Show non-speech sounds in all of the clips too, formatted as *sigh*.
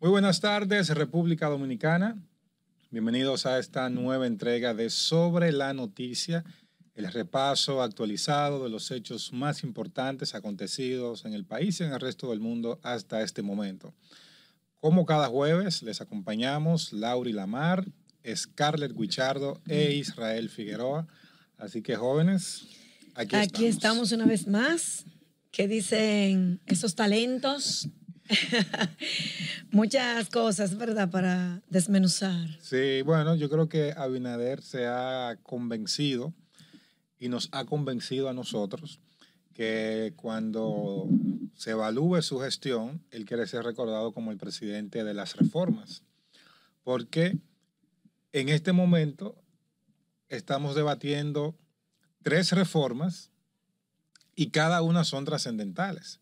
Muy buenas tardes, República Dominicana. Bienvenidos a esta nueva entrega de Sobre la Noticia, el repaso actualizado de los hechos más importantes acontecidos en el país y en el resto del mundo hasta este momento. Como cada jueves, les acompañamos Lauri Lamar, Scarlett Guichardo e Israel Figueroa. Así que jóvenes, aquí, aquí estamos una vez más. ¿Qué dicen esos talentos *laughs* Muchas cosas, ¿verdad? Para desmenuzar. Sí, bueno, yo creo que Abinader se ha convencido y nos ha convencido a nosotros que cuando se evalúe su gestión, él quiere ser recordado como el presidente de las reformas. Porque en este momento estamos debatiendo tres reformas y cada una son trascendentales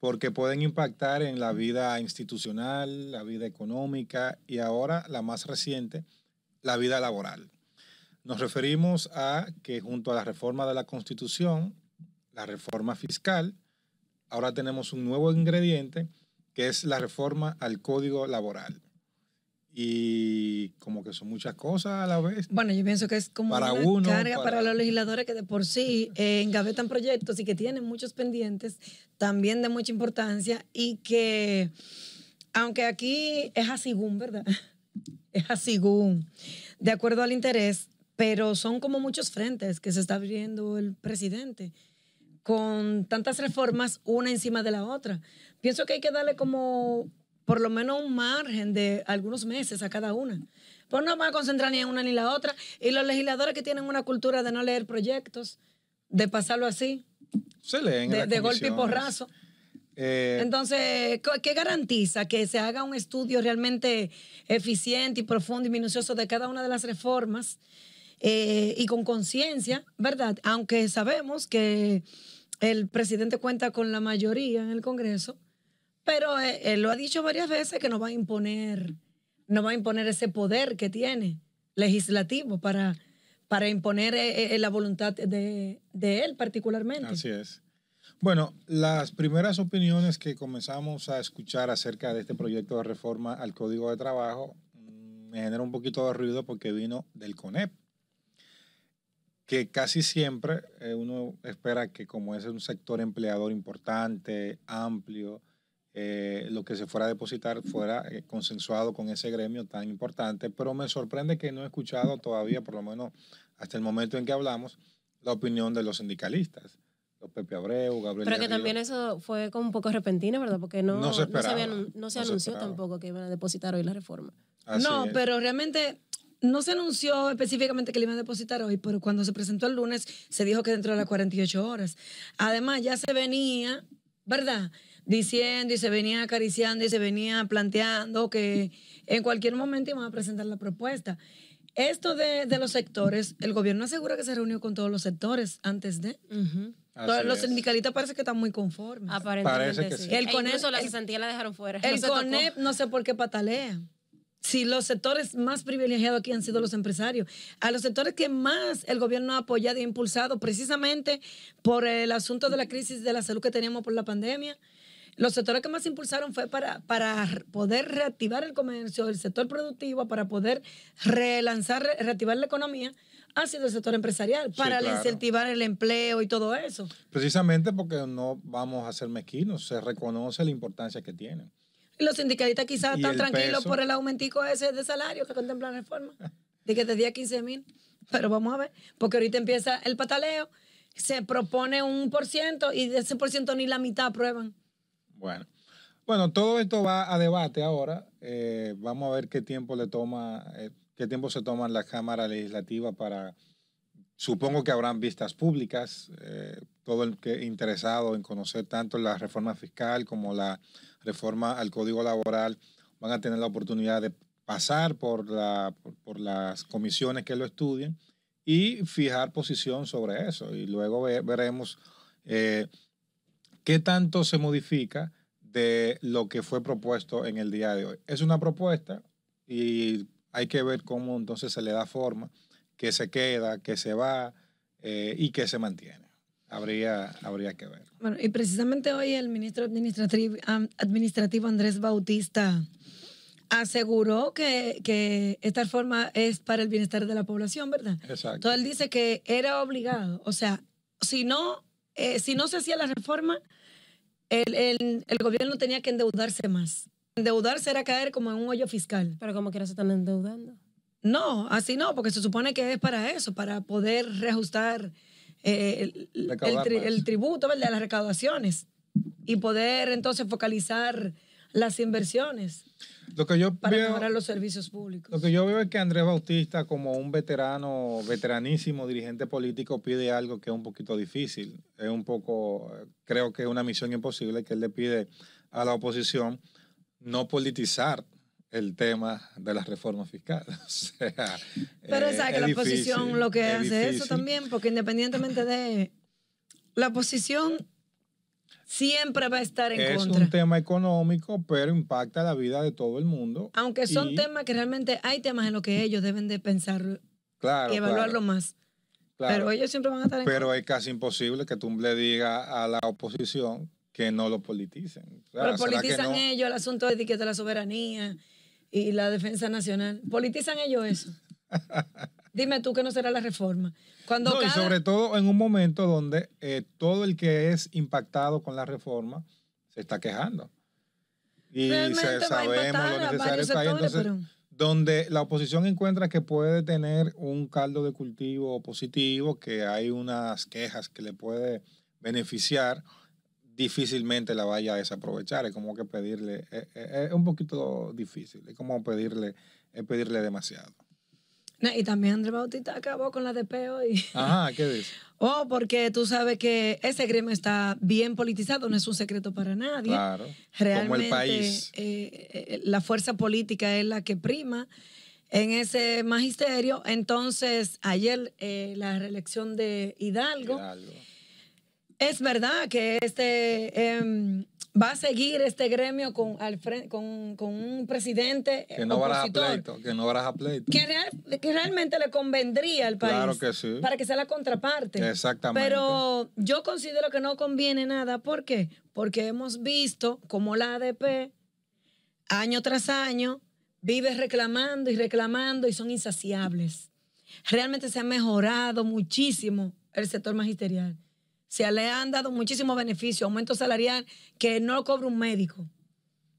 porque pueden impactar en la vida institucional, la vida económica y ahora la más reciente, la vida laboral. Nos referimos a que junto a la reforma de la Constitución, la reforma fiscal, ahora tenemos un nuevo ingrediente que es la reforma al Código Laboral y como que son muchas cosas a la vez. Bueno, yo pienso que es como una carga para... los legisladores que de por sí eh, engavetan proyectos y que tienen muchos pendientes, también de mucha importancia y que, aunque aquí es así, ¿verdad? *laughs* Es así, de acuerdo al interés, pero son como muchos frentes que se está abriendo el presidente con tantas reformas una encima de la otra. Pienso que hay que darle como por lo menos un margen de algunos meses a cada una. Pues no van a concentrar ni en una ni en la otra. Y los legisladores que tienen una cultura de no leer proyectos, de pasarlo así, de, golpe y porrazo. Eh, Entonces, ¿qué garantiza que se haga un estudio realmente eficiente y profundo y minucioso de cada una de las reformas eh, y con conciencia, verdad? Aunque sabemos que el presidente cuenta con la mayoría en el Congreso, pero él, eh, eh, lo ha dicho varias veces que no va a imponer, no va a imponer ese poder que tiene legislativo para, imponer eh, la voluntad de, de él particularmente. Así es. Bueno, las primeras opiniones que comenzamos a escuchar acerca de este proyecto de reforma al Código de Trabajo mm, me genera un poquito de ruido porque vino del CONEP, que casi siempre uno espera que como es un sector empleador importante, amplio, eh, lo que se fuera a depositar fuera eh, consensuado con ese gremio tan importante, pero me sorprende que no he escuchado todavía, por lo menos hasta el momento en que hablamos, la opinión de los sindicalistas. Los Pepe Abreu, Gabriel. Pero que también eso fue como un poco repentino, ¿verdad? Porque no, no se, anunció tampoco que iban a depositar hoy la reforma. no, pero realmente no se anunció específicamente que le iban a depositar hoy, pero cuando se presentó el lunes se dijo que dentro de las 48 horas. Además, ya se venía, ¿verdad? diciendo y se venía acariciando y se venía planteando que en cualquier momento iban a presentar la propuesta. Esto de, los sectores, el gobierno asegura que se reunió con todos los sectores antes de. los sindicalistas parece que están muy conformes. Aparentemente parece que sí. El e CONEP, la la dejaron fuera. El *laughs* no CONEP no sé por qué patalea. Si los sectores más privilegiados aquí han sido los empresarios, a los sectores que más el gobierno ha apoyado e impulsado precisamente por el asunto de la crisis de la salud que teníamos por la pandemia, los sectores que más impulsaron fue para, para poder reactivar el comercio, el sector productivo, para poder relanzar, reactivar la economía, ha sido el sector empresarial, para incentivar el empleo y todo eso. Precisamente porque no vamos a ser mezquinos, se reconoce la importancia que tienen. Y los sindicalistas quizás están tranquilos por el aumentico ese de salario que contempla la reforma, *laughs* de que desde a 15 mil. Pero vamos a ver, porque ahorita empieza el pataleo, se propone un por ciento y de ese por ciento ni la mitad aprueban. Bueno. Bueno, todo esto va a debate ahora. Eh, vamos a ver qué tiempo le toma, eh, qué tiempo se toma en la Cámara Legislativa para. Supongo que habrán vistas públicas. Eh, todo el que interesado en conocer tanto la reforma fiscal como la reforma al Código Laboral van a tener la oportunidad de pasar por, la, por, las comisiones que lo estudien y fijar posición sobre eso. Y luego veremos ¿qué tanto se modifica de lo que fue propuesto en el día de hoy? Es una propuesta y hay que ver cómo entonces se le da forma, qué se queda, qué se va eh, y qué se mantiene. Habría, habría que ver. Bueno, y precisamente hoy el ministro administrativo, Andrés Bautista aseguró que, esta reforma es para el bienestar de la población, ¿verdad? Exacto. Entonces él dice que era obligado. O sea, si no, eh, si no se hacía la reforma, el, el, gobierno tenía que endeudarse más. Endeudarse era caer como en un hoyo fiscal. Pero como quiera se están endeudando. No, así no, porque se supone que es para eso, para poder reajustar eh, el, el, tributo, ¿verdad? las recaudaciones y poder entonces focalizar las inversiones lo que yo para mejorar los servicios públicos. Lo que yo veo es que Andrés Bautista, como un veterano, veteranísimo dirigente político, pide algo que es un poquito difícil. Es un poco, creo que es una misión imposible que él le pide a la oposición no politizar el tema de las reformas fiscales. *laughs* Pero eh, es, que la oposición lo que hace es eso también, porque independientemente de la oposición siempre va a estar en contra. Es un tema económico, pero impacta la vida de todo el mundo. Aunque son temas que realmente hay temas en los que ellos deben de pensar y evaluarlo más. Pero ellos siempre van a estar en Pero es casi imposible que tú le digas a la oposición que no lo politicen. pero politizan ellos el asunto de etiqueta de la soberanía y la defensa nacional. Politizan ellos eso. *laughs* Dime tú que no será la reforma. Cuando no, y sobre todo en un momento donde eh, todo el que es impactado con la reforma se está quejando. Y sabemos lo necesario está Entonces, donde la oposición encuentra que puede tener un caldo de cultivo positivo, que hay unas quejas que le puede beneficiar, difícilmente la vaya a desaprovechar. Es como que pedirle, eh, eh, es, un poquito difícil, es como pedirle, es pedirle demasiado y también André Bautista acabó con la DP hoy. Ajá, ¿qué dice? *laughs* Oh, porque tú sabes que ese gremio está bien politizado, no es un secreto para nadie. Claro. Realmente, como el país. Eh, eh, la fuerza política es la que prima en ese magisterio. Entonces, ayer eh, la reelección de Hidalgo. Hidalgo. Es verdad que este em, va a seguir este gremio con, con, un presidente que no pleito, que que, realmente le convendría al país. Para que sea la contraparte. Exactamente. Pero yo considero que no conviene nada. ¿Por qué? Porque hemos visto como la ADP, año tras año, vive reclamando y reclamando y son insaciables. Realmente se ha mejorado muchísimo el sector magisterial se le han dado muchísimos beneficios, aumento salarial que no lo cobra un médico.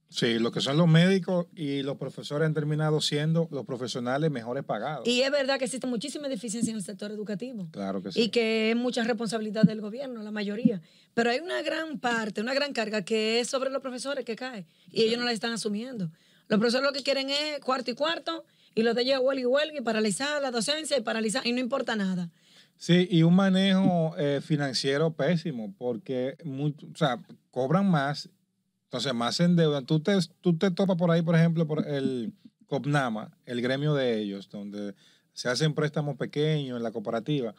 Sí, lo que son los médicos y los profesores han terminado siendo los profesionales mejores pagados. Y es verdad que existe muchísima deficiencia en el sector educativo. Claro que sí. Y que es mucha responsabilidad del gobierno, la mayoría. Pero hay una gran parte, una gran carga que es sobre los profesores que cae. Y ellos no la están asumiendo. Los profesores lo que quieren es cuarto y cuarto, y los de ellos huelga y huelga, y paralizar la docencia y paralizar, y no importa nada. Sí, y un manejo eh, financiero pésimo, porque cobran más, entonces más en endeudan. Tú te, tú te topas por ahí, por ejemplo, por el COPNAMA, el gremio de ellos, donde se hacen préstamos pequeños en la cooperativa,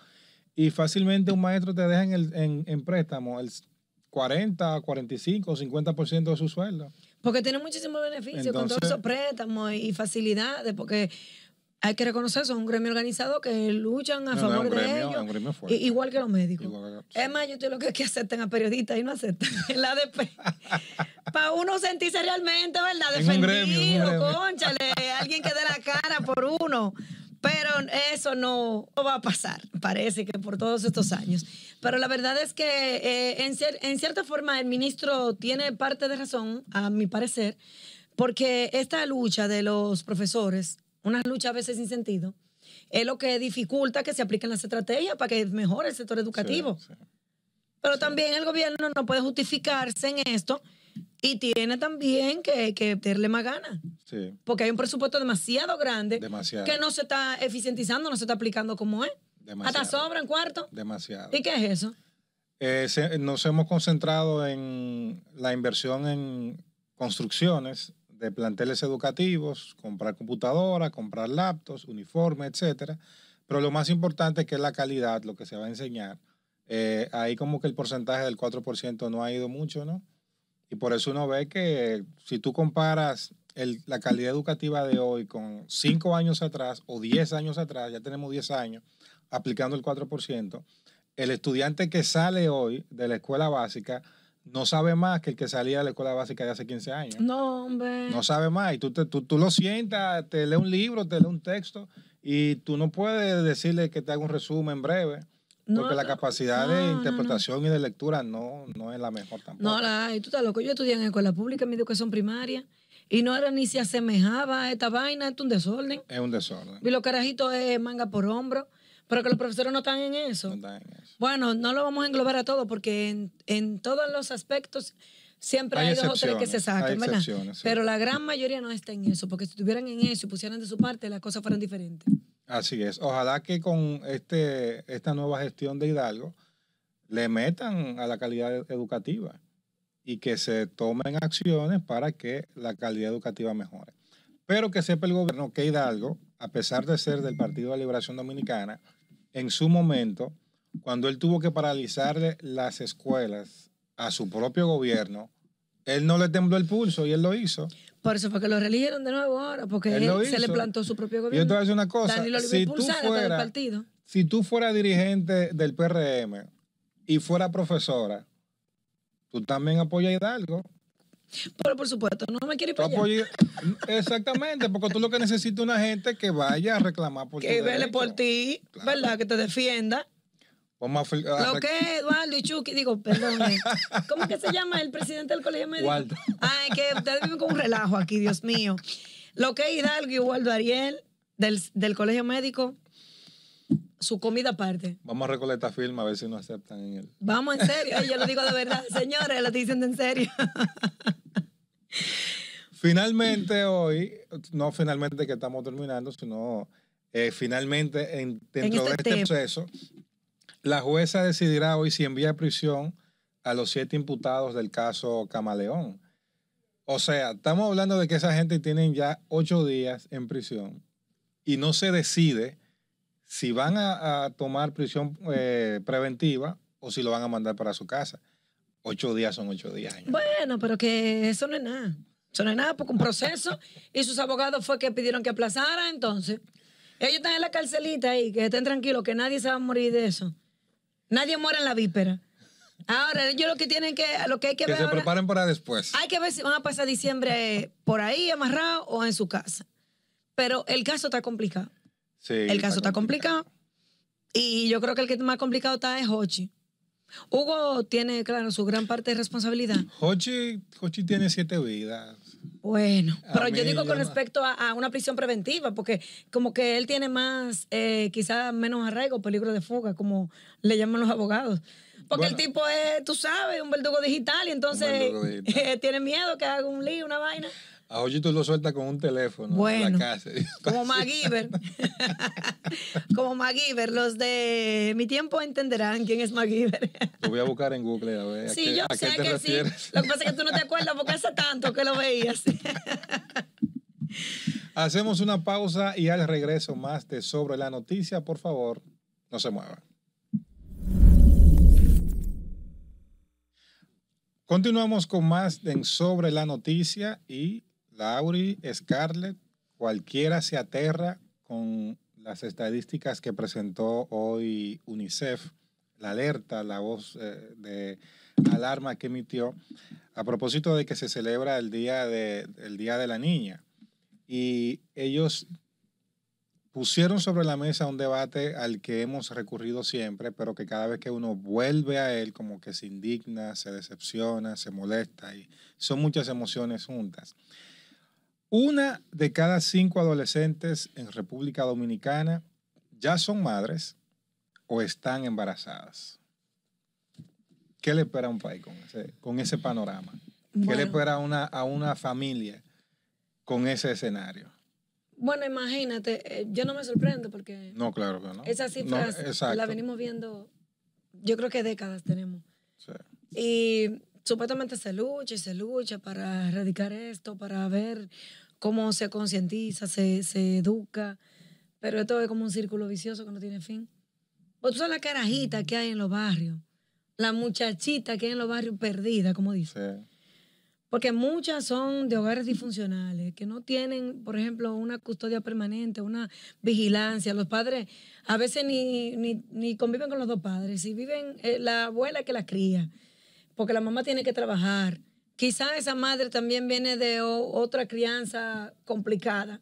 y fácilmente un maestro te deja en, el, en, préstamo el 40, 45, 50% de su sueldo. Porque tiene muchísimos beneficios con todos esos préstamos y facilidades, porque hay que reconocer, son un gremio organizado que luchan a favor de ellos. igual que los médicos. Es más, yo estoy lo que es que acepten a periodistas y no aceptan *laughs* el ADP. *laughs* Para uno sentirse realmente, ¿verdad? Defendido, conchale, alguien que dé la cara por uno. Pero eso no, va a pasar, parece que por todos estos años. Pero la verdad es que eh, en, en cierta forma el ministro tiene parte de razón, a mi parecer, porque esta lucha de los profesores unas luchas a veces sin sentido, es lo que dificulta que se apliquen las estrategias para que mejore el sector educativo. Pero también el gobierno no puede justificarse en esto y tiene también que, que darle más ganas. Porque hay un presupuesto demasiado grande que no se está eficientizando, no se está aplicando como es. hasta Hasta en cuarto. Demasiado. ¿Y qué es eso? Eh, nos hemos concentrado en la inversión en construcciones de planteles educativos, comprar computadoras, comprar laptops, uniformes, etcétera. Pero lo más importante que es la calidad, lo que se va a enseñar. Eh, ahí como que el porcentaje del 4% no ha ido mucho, ¿no? Y por eso uno ve que si tú comparas la calidad educativa de hoy con 5 años atrás o 10 años atrás, ya tenemos 10 años aplicando el 4%, el estudiante que sale hoy de la escuela básica no sabe más que el que salía de la escuela básica de hace 15 años. No, hombre. No sabe más. Y tú, tú, lo sientas, te lee un libro, te lee un texto, y tú no puedes decirle que te haga un resumen breve. porque la capacidad de interpretación y de lectura no, no es la mejor tampoco. No, la, y tú estás loco. Yo estudié en escuela pública, en mi educación primaria, y no era ni se asemejaba a esta vaina, esto es un desorden. Es un desorden. Y los carajitos es manga por hombro. Pero que los profesores no están en eso. Bueno, no lo vamos a englobar a todo porque en, todos los aspectos siempre hay, dos o que se saquen, ¿verdad? Pero la gran mayoría no está en eso, porque si estuvieran en eso y pusieran de su parte, las cosas fueran diferentes. Así es. Ojalá que con este, esta nueva gestión de Hidalgo le metan a la calidad educativa y que se tomen acciones para que la calidad educativa mejore. Pero que sepa el gobierno que Hidalgo, a pesar de ser del Partido de Liberación Dominicana, en su momento, cuando él tuvo que paralizarle las escuelas a su propio gobierno, él no le tembló el pulso y él lo hizo. Por eso fue que lo religieron de nuevo ahora, porque él, se le plantó su propio gobierno. Yo te voy a decir una cosa, si tú, si tú fueras dirigente del PRM y fuera profesora, tú también apoyas a Hidalgo. Pero por supuesto, no me quiere ir *laughs* Exactamente, porque tú lo que necesitas es una gente que vaya a reclamar por ti. Que vele por ti, ¿verdad? Que te defienda. Lo que Eduardo y Chucky, digo, perdón, ¿cómo que se llama el presidente del colegio médico? Ay, que ustedes viven con un relajo aquí, Dios mío. Lo que Hidalgo y Waldo Ariel del, colegio médico, su comida aparte. Vamos a recolectar firma a ver si nos aceptan en él. Vamos en serio, yo lo digo de verdad, señores, lo diciendo en serio. *laughs* Finalmente hoy, no finalmente que estamos terminando, sino eh, finalmente en, dentro este de este proceso, la jueza decidirá hoy si envía a prisión a los siete imputados del caso Camaleón. O sea, estamos hablando de que esa gente tienen ya ocho días en prisión y no se decide si van a, tomar prisión eh, preventiva o si lo van a mandar para su casa. Ocho días son ocho días. Bueno, pero que eso no es nada. Eso no es nada, porque un proceso. y sus abogados fue que pidieron que aplazara, entonces. Ellos están en la carcelita ahí, que estén tranquilos, que nadie se va a morir de eso. Nadie muere en la víspera. Ahora, yo lo que tienen que, lo que hay que, se preparen para después. Hay que ver si van a pasar diciembre por ahí, amarrado o en su casa. Pero el caso está complicado. Sí. El caso está complicado. Está complicado. Y yo creo que el que más complicado está es Hochi. Hugo tiene, claro, su gran parte de responsabilidad. Hochi, tiene siete vidas. Bueno, pero yo digo con respecto a, una prisión preventiva, porque como que él tiene más, eh, quizás menos arraigo, peligro de fuga, como le llaman los abogados. Porque el tipo es, tú sabes, un verdugo digital y entonces *laughs* tiene miedo que haga un lío, una vaina. A tú lo sueltas con un teléfono bueno, en la casa. *laughs* Como MacGyver. *laughs* como MacGyver. Los de mi tiempo entenderán quién es MacGyver. lo voy a buscar en Google a ver. Sí, yo sé que sí. Lo que pasa es que tú no te acuerdas porque hace tanto que lo veías. *laughs* Hacemos una pausa y al regreso más de Sobre la Noticia. Por favor, no se muevan. Continuamos con más de Sobre la Noticia y Lauri, Scarlett, cualquiera se aterra con las estadísticas que presentó hoy UNICEF, la alerta, la voz eh, de alarma que emitió a propósito de que se celebra el día de, el día de la niña. Y ellos pusieron sobre la mesa un debate al que hemos recurrido siempre, pero que cada vez que uno vuelve a él, como que se indigna, se decepciona, se molesta, y son muchas emociones juntas. Una de cada cinco adolescentes en República Dominicana ya son madres o están embarazadas. ¿Qué le espera a un país con ese, panorama? ¿Qué le espera a una, a una familia con ese escenario? Bueno, imagínate, eh, yo no me sorprendo porque... No, claro que no. Esa cifras venimos viendo, yo creo que décadas tenemos. Y supuestamente se lucha y se lucha para erradicar esto, para ver cómo se concientiza, se, educa, pero esto es como un círculo vicioso que no tiene fin. tú sabes la carajita que hay en los barrios, la muchachita que hay en los barrios perdida, como dice Porque muchas son de hogares disfuncionales, que no tienen, por ejemplo, una custodia permanente, una vigilancia. Los padres a veces ni, conviven con los dos padres. Si viven, eh, la abuela que las cría, porque la mamá tiene que trabajar. Quizás esa madre también viene de otra crianza complicada,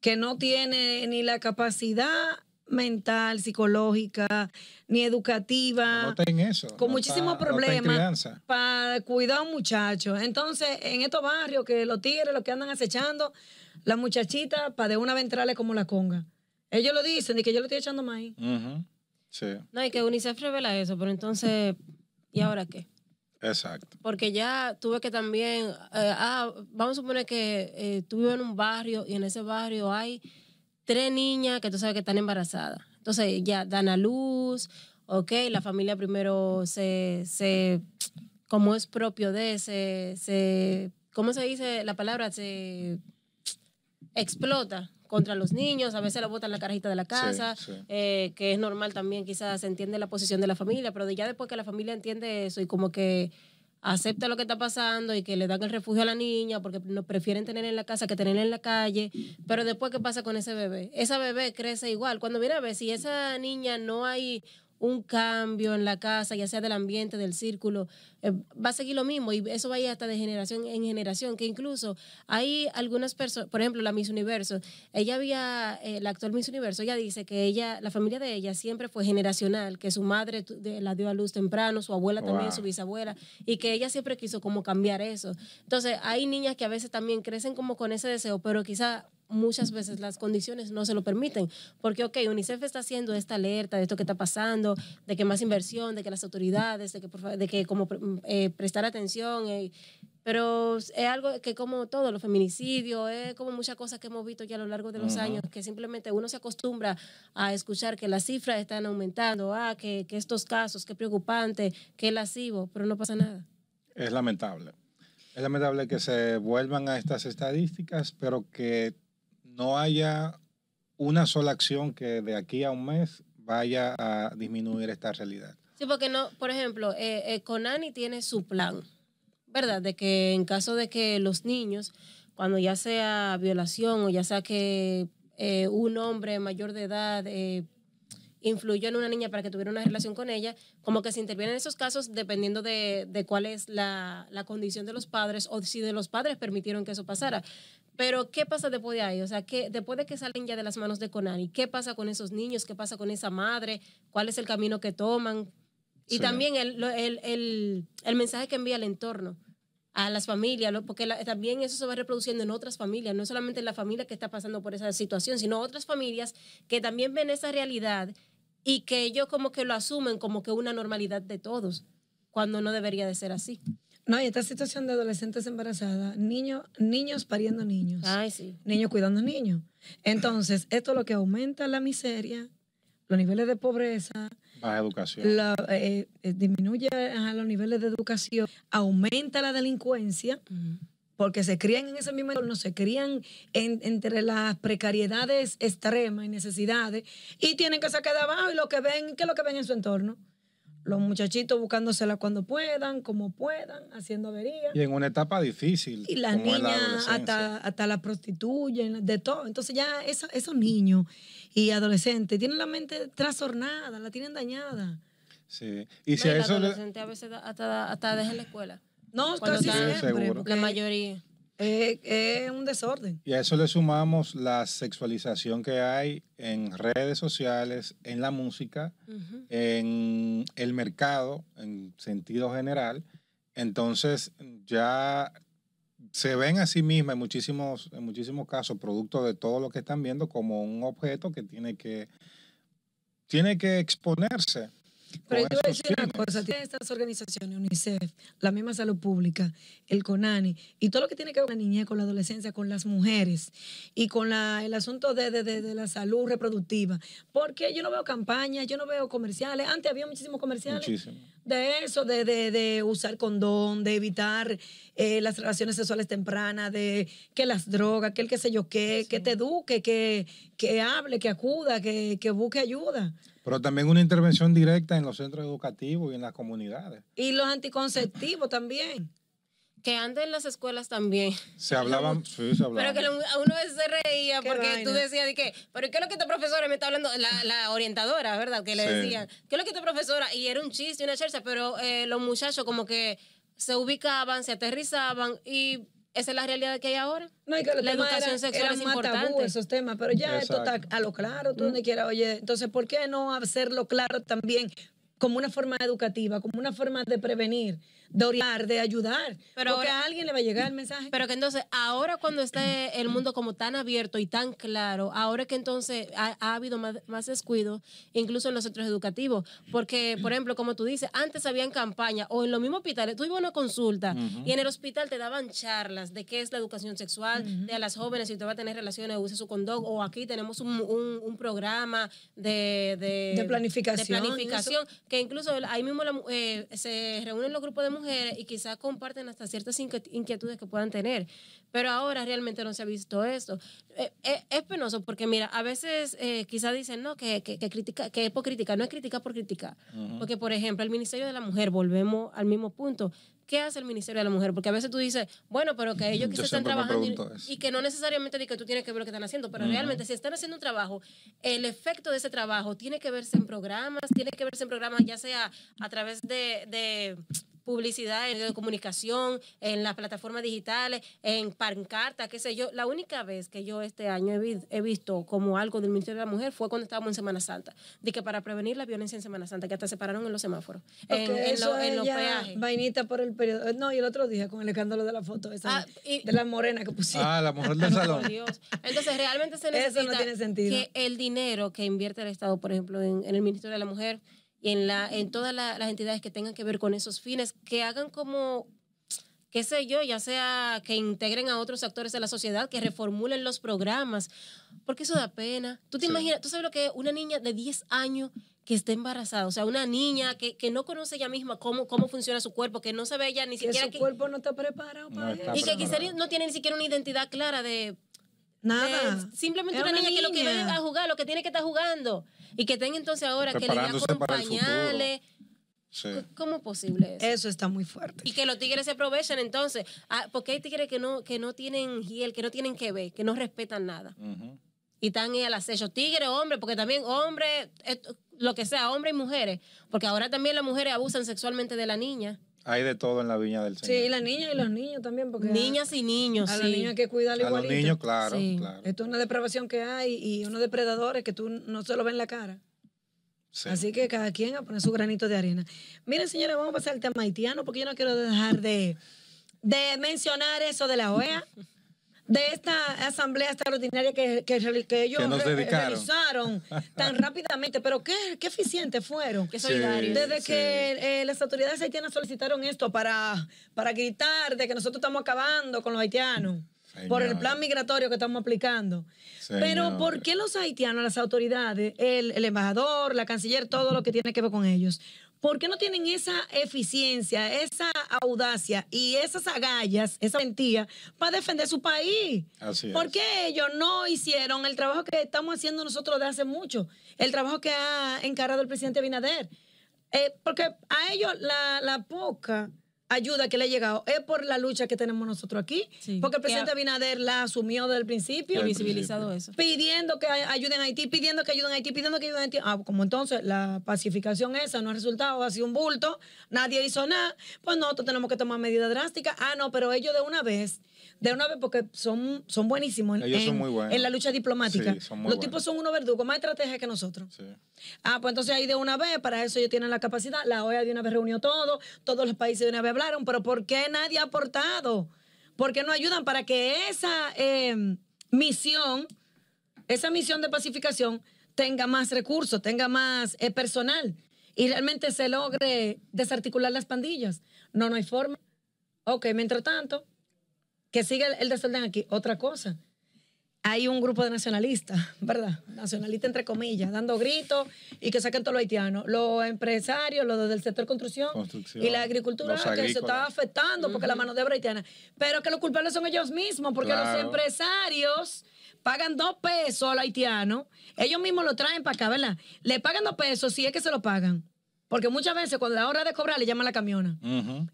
que no tiene ni la capacidad mental, psicológica, ni educativa. No eso. Con muchísimos problemas para cuidar a un muchacho. Entonces, en estos barrios que los tigres, los que andan acechando, la muchachita para de una ventrales como la conga. Ellos lo dicen, y que yo lo estoy echando más ahí. sí. No, y que UNICEF revela eso, pero entonces, ¿y ahora qué? Exacto. Porque ya tuve que también, eh, ah, vamos a suponer que eh, en un barrio y en ese barrio hay tres niñas que tú sabes que están embarazadas. Entonces ya dan a luz, ok, la familia primero se, se como es propio de, se, se, ¿cómo se dice la palabra? Se explota contra los niños, a veces la botan la carajita de la casa, eh, que es normal también, quizás se entiende la posición de la familia, pero ya después que la familia entiende eso y como que acepta lo que está pasando y que le dan el refugio a la niña porque no prefieren tener en la casa que tener en la calle, pero después qué pasa con ese bebé? Esa bebé crece igual. Cuando mira a ver si esa niña no hay un cambio en la casa, ya sea del ambiente, del círculo, eh, va a seguir lo mismo y eso va a ir hasta de generación en generación, que incluso hay algunas personas, por ejemplo, la Miss Universo, ella había, eh, la actual Miss Universo, ella dice que ella, la familia de ella siempre fue generacional, que su madre la dio a luz temprano, su abuela también, su bisabuela, y que ella siempre quiso como cambiar eso. Entonces, hay niñas que a veces también crecen como con ese deseo, pero quizá muchas veces las condiciones no se lo permiten. Porque, ok, UNICEF está haciendo esta alerta de esto que está pasando, de que más inversión, de que las autoridades, de que, de que como eh, prestar atención. Eh, pero es algo que como todo, los feminicidios, es como muchas cosas que hemos visto ya a lo largo de los años, que simplemente uno se acostumbra a escuchar que las cifras están aumentando, ah, que, que estos casos, qué preocupante, qué lascivo, pero no pasa nada. Es lamentable. Es lamentable que se vuelvan a estas estadísticas, pero que no haya una sola acción que de aquí a un mes vaya a disminuir esta realidad. Sí, porque no, por ejemplo, eh, Conani eh, tiene su plan, ¿verdad? De que en caso de que los niños, cuando ya sea violación o ya sea que eh, un hombre mayor de edad eh, influyó en una niña para que tuviera una relación con ella, como que se intervienen esos casos dependiendo de, cuál es la, la, condición de los padres o si de los padres permitieron que eso pasara. Pero, ¿qué pasa después de ahí? O sea, que después de que salen ya de las manos de Conani, ¿qué pasa con esos niños? ¿Qué pasa con esa madre? ¿Cuál es el camino que toman? Y también el, mensaje que envía el entorno a las familias, porque también eso se va reproduciendo en otras familias, no solamente en la familia que está pasando por esa situación, sino otras familias que también ven esa realidad y que ellos como que lo asumen como que una normalidad de todos, cuando no debería de ser así. No, y esta situación de adolescentes embarazadas, niños, niños pariendo niños. Niños cuidando niños. Entonces, esto es lo que aumenta la miseria, los niveles de pobreza. baja educación. Eh, eh, disminuye los niveles de educación, aumenta la delincuencia. porque se crían en ese mismo entorno, se crían entre las precariedades extremas y necesidades, y tienen que sacar de abajo y lo que ven, ¿qué es lo que ven en su entorno? los muchachitos buscándosela cuando puedan, como puedan, haciendo averías. Y en una etapa difícil. Y las niñas hasta, hasta la prostituyen, de todo. Entonces ya esos, esos niños y adolescentes tienen la mente trastornada, la tienen dañada. Sí. Y si a eso... adolescente a veces hasta, deja la escuela. No, casi siempre, La mayoría. Es, un desorden. Y a eso le sumamos la sexualización que hay en redes sociales, en la música, en el mercado, en sentido general. Entonces ya se ven a sí mismas en muchísimos, en muchísimos casos, producto de todo lo que están viendo, como un objeto que tiene que, tiene que exponerse pero yo voy a decir una cosa, tiene estas organizaciones, UNICEF, la misma salud pública, el CONANI, y todo lo que tiene que ver con la niñez, con la adolescencia, con las mujeres y con la, el asunto de, la salud reproductiva. Porque yo no veo campañas, yo no veo comerciales. Antes había muchísimos comerciales de eso, de, de, de usar condón, de evitar eh, las relaciones sexuales tempranas, de que las drogas, que el qué sé yo qué, que te eduque, que, que hable, que acuda, que, que busque ayuda. Pero también una intervención directa en los centros educativos y en las comunidades. Y los anticonceptivos también que antes en las escuelas también. Se hablaban, sí, se hablaban. Pero que a uno se reía porque tú decías, de que, pero ¿qué es lo que esta profesora me está hablando? La, orientadora, ¿verdad? Que le decían, ¿qué es lo que esta profesora? Y era un chiste, una chersa, pero eh, los muchachos como que se ubicaban, se aterrizaban y esa es la realidad que hay ahora. No, y que la educación sexual es importante. esos temas, pero ya esto está a lo claro, tú donde quiera, oye, entonces, ¿por qué no hacerlo claro también como una forma educativa, como una forma de prevenir? de orar, de ayudar. porque a alguien le va a llegar el mensaje. Pero que entonces, ahora cuando está el mundo como tan abierto y tan claro, ahora que entonces ha, habido más, descuido, incluso en los centros educativos. Porque, por ejemplo, como tú dices, antes en campaña o en los mismos hospitales, tú ibas a una consulta y en el hospital te daban charlas de qué es la educación sexual, de a las jóvenes si usted va a tener relaciones, use su condón, o aquí tenemos un, programa de, de, planificación. De planificación, que incluso ahí mismo eh, se reúnen los grupos de y quizá comparten hasta ciertas inquietudes que puedan tener. Pero ahora realmente no se ha visto esto. Eh, eh, es penoso porque, mira, a veces eh, quizás dicen, no, que, que, que, critica, que es por crítica. no es crítica por crítica. Porque, por ejemplo, el Ministerio de la Mujer, volvemos al mismo punto, ¿qué hace el Ministerio de la Mujer? Porque a veces tú dices, bueno, pero que ellos quizás están trabajando y, que no necesariamente que tú tienes que ver lo que están haciendo, pero realmente si están haciendo un trabajo, el efecto de ese trabajo tiene que verse en programas, tiene que verse en programas ya sea a través de publicidad, en de comunicación, en las plataformas digitales, en pancartas, qué sé yo. La única vez que yo este año he, visto como algo del Ministerio de la Mujer fue cuando estábamos en Semana Santa, de que para prevenir la violencia en Semana Santa, que hasta se pararon en los semáforos, en, lo, los Vainita por el periodo. No, y el otro día con el escándalo de la foto esa, ah, de la morena que pusieron. Ah, la mujer del *laughs* salón. Entonces, realmente se necesita que el dinero que invierte el Estado, por ejemplo, en el Ministerio de la Mujer, en, la, en todas las entidades que tengan que ver con esos fines, que hagan como, qué sé yo, ya sea que integren a otros actores de la sociedad, que reformulen los programas, porque eso da pena. Tú te imaginas, tú sabes lo que es una niña de 10 años que esté embarazada, o sea, una niña que, no conoce ella misma cómo, cómo funciona su cuerpo, que no sabe ella ni siquiera... que su cuerpo no está preparado para Y que quizás no tiene ni siquiera una identidad clara de Nada. simplemente una, niña, que lo que va a jugar, lo que tiene que estar jugando. Y que tenga entonces ahora que le con pañales. Sí. ¿Cómo es posible eso? Eso está muy fuerte. Y que los tigres se aprovechen entonces. Ah, porque hay tigres que no, que no tienen hiel, que no tienen que ver, que no respetan nada. Y están ahí al acecho. Tigre, hombre, porque también hombre, eh, lo que sea, hombres y mujeres. Porque ahora también las mujeres abusan sexualmente de la niña. Hay de todo en la viña del Señor. Sí, y las niñas y los niños también. niñas y niños. A la los niños hay que cuidar igualito. A los niños, claro, Esto es una depravación que hay y unos depredadores que tú no se lo en la cara. Sí. Así que cada quien a poner su granito de arena. Miren, señores, vamos a pasar al tema haitiano porque yo no quiero dejar de, de mencionar eso de la OEA. *laughs* de esta asamblea extraordinaria que, que, que ellos realizaron *laughs* tan rápidamente, pero qué, eficientes fueron. Qué solidarios. Desde que eh, las autoridades haitianas solicitaron esto para, para gritar de que nosotros estamos acabando con los haitianos. Por el plan migratorio que estamos aplicando. Pero ¿por qué los haitianos, las autoridades, el embajador, la canciller, todo lo que tiene que ver con ellos, ¿por qué no tienen esa eficiencia, esa audacia y esas agallas, esa mentira para defender su país? Así ¿Por qué ellos no hicieron el trabajo que estamos haciendo nosotros de hace mucho? El trabajo que ha encargado el presidente Binader. Eh, porque a ellos la poca ayuda que le ha llegado es por la lucha que tenemos nosotros aquí, porque el presidente Abinader la asumió desde el principio. Y visibilizado eso. Pidiendo que ayuden a Haití, pidiendo que ayuden a Haití, pidiendo que ayuden a Haití. Ah, como entonces la pacificación esa no ha resultado, ha sido un bulto, nadie hizo nada, pues nosotros tenemos que tomar medidas drásticas. Ah, no, pero ellos de una vez de una vez porque son, son buenísimos en, en la lucha diplomática. Sí, los tipos son unos verdugos, más estrategia que nosotros. Sí. Ah, pues entonces ahí de una vez, para eso ellos tienen la capacidad, la OEA de una vez reunió todo, todos los países de una vez pero ¿por qué nadie ha aportado? porque no ayudan para que esa em, misión, esa misión de pacificación tenga más recursos, tenga más eh, personal y realmente se logre desarticular las pandillas? No, no hay forma. Ok, mientras tanto, que siga el desorden aquí. Otra cosa, hay un grupo de nacionalistas, ¿verdad? Nacionalistas entre comillas, dando gritos y que saquen todos los haitianos. Los empresarios, los del sector construcción, y la agricultura, que se estaba afectando porque la mano de obra haitiana. Pero que los culpables son ellos mismos, porque los empresarios pagan dos pesos al haitiano, ellos mismos lo traen para acá, ¿verdad? Le pagan dos pesos si es que se lo pagan. Porque muchas veces cuando la hora de cobrar le llaman la camiona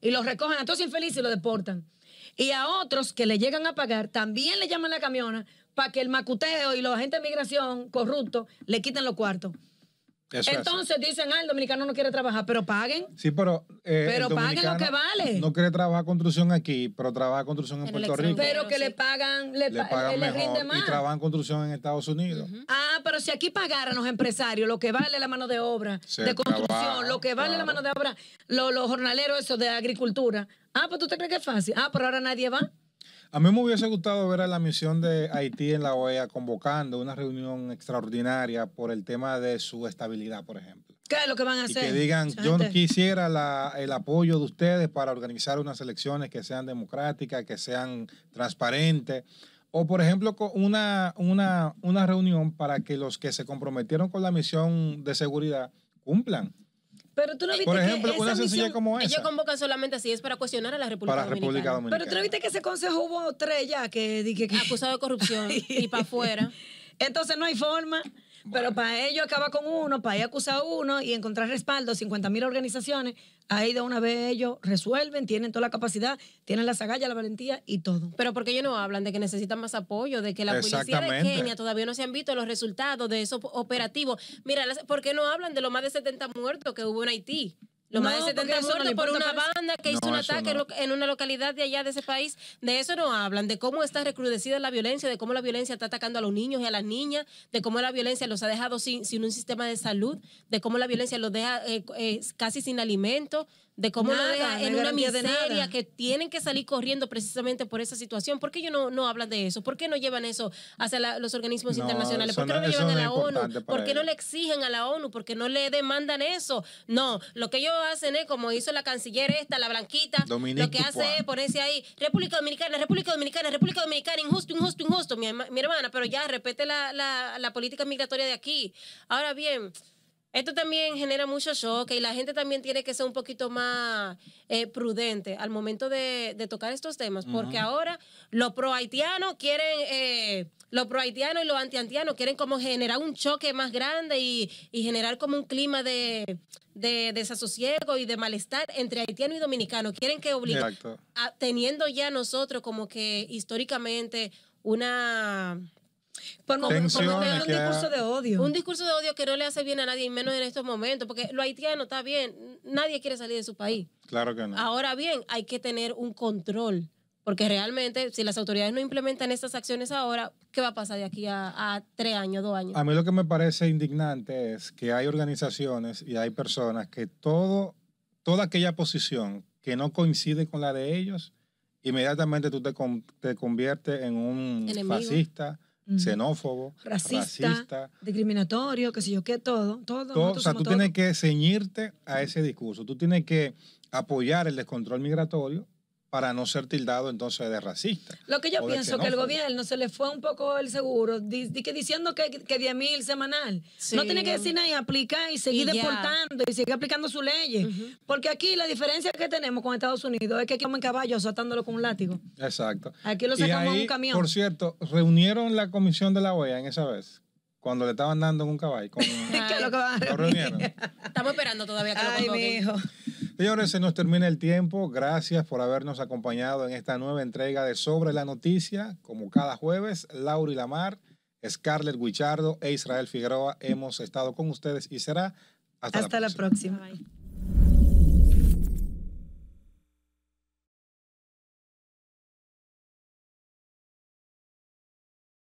y los recogen a todos infelices y lo deportan. Y a otros que le llegan a pagar también le llaman a la camiona para que el macuteo y los agentes de migración corruptos le quiten los cuartos. Entonces dicen, ah, el dominicano no quiere trabajar, pero paguen. Sí, pero. Eh, pero paguen lo que vale. No quiere trabajar construcción aquí, pero trabaja construcción en, Puerto Rico. Pero que le pagan, le, pagan le mejor más. Y trabajan construcción en Estados Unidos. Ah, pero si aquí pagaran los empresarios lo que vale la mano de obra, de construcción, lo que vale la mano de obra, los, jornaleros, esos de agricultura. Ah, pues tú te crees que es fácil. Ah, pero ahora nadie va. A mí me hubiese gustado ver a la misión de Haití en la OEA convocando una reunión extraordinaria por el tema de su estabilidad, por ejemplo. ¿Qué es lo que van a hacer? Que digan, yo quisiera el apoyo de ustedes para organizar unas elecciones que sean democráticas, que sean transparentes. O, por ejemplo, una, una, una reunión para que los que se comprometieron con la misión de seguridad cumplan. Pero tú no viste Por ejemplo, una sencilla como esa. Ellos convocan solamente así, es para cuestionar a la República, Dominicana. Pero tú no viste que ese consejo hubo tres ya que, que, que... acusado de corrupción *laughs* y para afuera. Entonces no hay forma. Pero para ello acaba con uno, para ello acusa uno y encontrar respaldo, 50 mil organizaciones, ahí de una vez ellos resuelven, tienen toda la capacidad, tienen la sagalla, la valentía y todo. Pero porque ellos no hablan de que necesitan más apoyo, de que la policía de Kenia todavía no se han visto los resultados de esos operativos. Mira, ¿por qué no hablan de los más de 70 muertos que hubo en Haití? lo más de 70 muertos por una banda que hizo un ataque en una localidad de allá de ese país. De eso no hablan, de cómo está recrudecida la violencia, de cómo la violencia está atacando a los niños y a las niñas, de cómo la violencia los ha dejado sin, sin un sistema de salud, de cómo la violencia los deja eh, eh, casi sin alimento de cómo lo en una miseria, que tienen que salir corriendo precisamente por esa situación. ¿Por qué ellos no, no hablan de eso? ¿Por qué no llevan eso hacia los organismos internacionales? ¿Por qué no, lo llevan a la ONU? ¿Por qué no le exigen a la ONU? ¿Por qué no le demandan eso? No, lo que ellos hacen es como hizo la canciller esta, la blanquita, lo que hace es ponerse ahí, República Dominicana, República Dominicana, República Dominicana, injusto, injusto, injusto, mi, hermana, pero ya repete la política migratoria de aquí. Ahora bien, esto también genera mucho choque y la gente también tiene que ser un poquito más eh, prudente al momento de, tocar estos temas, porque ahora los pro quieren, eh, los pro y los anti quieren como generar un choque más grande y, generar como un clima de, de, desasosiego y de malestar entre haitiano y dominicano. Quieren que obliguen, teniendo ya nosotros como que históricamente una por, momentos, un discurso de odio. Un discurso de odio que no le hace bien a nadie, y menos en estos momentos, porque lo haitiano está bien, nadie quiere salir de su país. Claro que no. Ahora bien, hay que tener un control. Porque realmente, si las autoridades no implementan estas acciones ahora, ¿qué va a pasar de aquí a, tres años, dos años? A mí lo que me parece indignante es que hay organizaciones y hay personas que todo, toda aquella posición que no coincide con la de ellos, inmediatamente tú te, te conviertes en un fascista, xenófobo, racista, discriminatorio, que sé yo, qué, todo, todo. o sea, tú tienes que ceñirte a ese discurso, tú tienes que apoyar el descontrol migratorio para no ser tildado entonces de racista. Lo que yo pienso que el gobierno se le fue un poco el seguro, diciendo que, que mil semanal. No tiene que decir nada y aplicar y seguir deportando y seguir aplicando su ley Porque aquí la diferencia que tenemos con Estados Unidos es que aquí vamos en caballo azotándolo con un látigo. Exacto. Aquí lo sacamos en un camión. Por cierto, reunieron la comisión de la OEA en esa vez cuando le estaban dando en un caballo. *laughs* lo reunieron. Estamos esperando todavía que Ay, lo hijo. Señores, se nos termina el tiempo. Gracias por habernos acompañado en esta nueva entrega de Sobre la Noticia. Como cada jueves, Laura y Lamar, Scarlett Guichardo e Israel Figueroa hemos estado con ustedes y será hasta, La próxima.